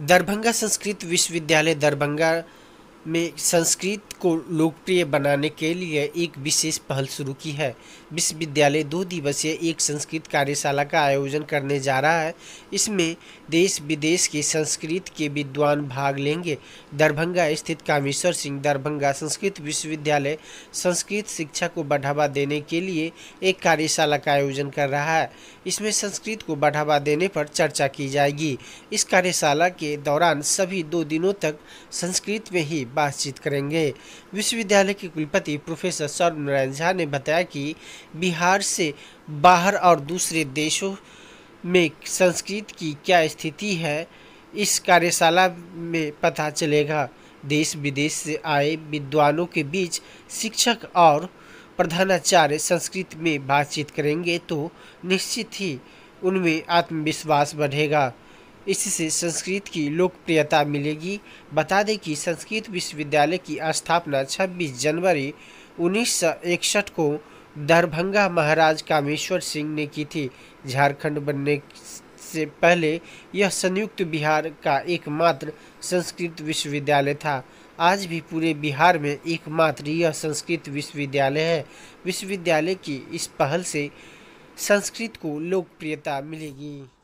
दरभंगा संस्कृत विश्वविद्यालय दरभंगा में संस्कृत को लोकप्रिय बनाने के लिए एक विशेष पहल शुरू की है विश्वविद्यालय दो दिवसीय एक संस्कृत कार्यशाला का आयोजन करने जा रहा है इसमें देश विदेश के संस्कृत के विद्वान भाग लेंगे दरभंगा स्थित कामेश्वर सिंह दरभंगा संस्कृत विश्वविद्यालय संस्कृत शिक्षा को बढ़ावा देने के लिए एक कार्यशाला का आयोजन कर रहा है इसमें संस्कृत को बढ़ावा देने पर चर्चा की जाएगी इस कार्यशाला के दौरान सभी दो दिनों तक संस्कृत में ही बातचीत करेंगे विश्वविद्यालय के कुलपति प्रोफेसर सर्व नारायण झा ने बताया कि बिहार से बाहर और दूसरे देशों में संस्कृत की क्या स्थिति है इस कार्यशाला में पता चलेगा देश विदेश से आए विद्वानों के बीच शिक्षक और प्रधानाचार्य संस्कृत में बातचीत करेंगे तो निश्चित ही उनमें आत्मविश्वास बढ़ेगा इससे संस्कृत की लोकप्रियता मिलेगी बता दें कि संस्कृत विश्वविद्यालय की स्थापना 26 जनवरी 1961 को दरभंगा महाराज कामेश्वर सिंह ने की थी झारखंड बनने से पहले यह संयुक्त बिहार का एकमात्र संस्कृत विश्वविद्यालय था आज भी पूरे बिहार में एकमात्र यह संस्कृत विश्वविद्यालय है विश्वविद्यालय की इस पहल से संस्कृत को लोकप्रियता मिलेगी